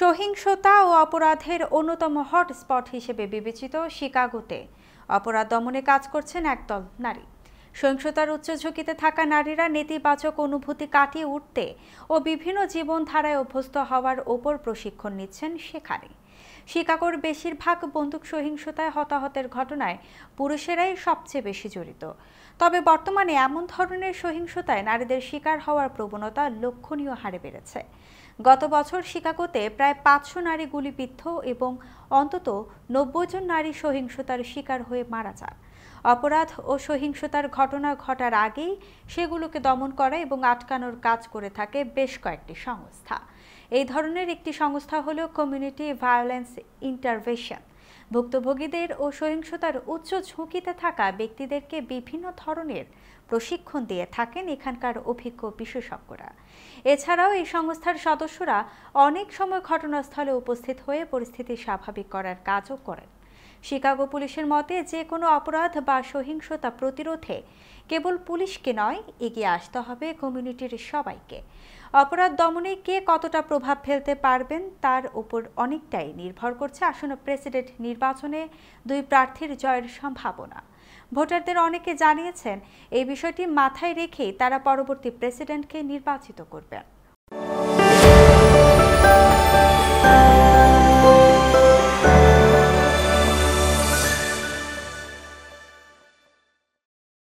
সহিংসতা ও অপরাধের অন্যতম হটস্পট হিসেবে বিবেচিত শিকাগোতে অপরাধ দমনে কাজ করছেন একদল নারী সহিংসতার উচ্চ ঝুঁকিতে থাকা নারীরা নেতিবাচক অনুভূতি কাটিয়ে উঠতে ও বিভিন্ন জীবনধারায় অভ্যস্ত হওয়ার ওপর প্রশিক্ষণ নিচ্ছেন সেখানে শিকাগোর বেশিরভাগ বন্দুক সহিংসতায় হতাহতের ঘটনায় পুরুষেরাই সবচেয়ে বেশি জড়িত তবে বর্তমানে এমন ধরনের সহিংসতায় নারীদের শিকার হওয়ার প্রবণতা লক্ষণীয় হারে বেড়েছে গত বছর শিকাগোতে প্রায় পাঁচশো নারী গুলিবিদ্ধ এবং অন্তত নব্বই জন নারী সহিংসতার শিকার হয়ে মারা যায় অপরাধ ও সহিংসতার ঘটনা ঘটার আগেই সেগুলোকে দমন করা এবং আটকানোর কাজ করে থাকে বেশ কয়েকটি সংস্থা এই ধরনের একটি সংস্থা হল কমিউনিটি ভায়োলেন্স ইন্টারভেশন ভুক্তভোগীদের ও সহিংসতার উচ্চ ঝুঁকিতে থাকা ব্যক্তিদেরকে বিভিন্ন ধরনের প্রশিক্ষণ দিয়ে থাকেন এখানকার অভিজ্ঞ বিশেষজ্ঞরা এছাড়াও এই সংস্থার সদস্যরা অনেক সময় ঘটনাস্থলে উপস্থিত হয়ে পরিস্থিতি স্বাভাবিক করার কাজও করেন শিকাগো পুলিশের মতে যে কোনো অপরাধ বা সহিংসতা প্রতিরোধে কেবল পুলিশকে নয় এগিয়ে আসতে হবে কমিউনিটির সবাইকে অপরাধ দমনে কে কতটা প্রভাব ফেলতে পারবেন তার উপর অনেকটাই নির্ভর করছে আসন্ন প্রেসিডেন্ট নির্বাচনে দুই প্রার্থীর জয়ের সম্ভাবনা ভোটারদের অনেকে জানিয়েছেন এই বিষয়টি মাথায় রেখেই তারা পরবর্তী প্রেসিডেন্টকে নির্বাচিত করবেন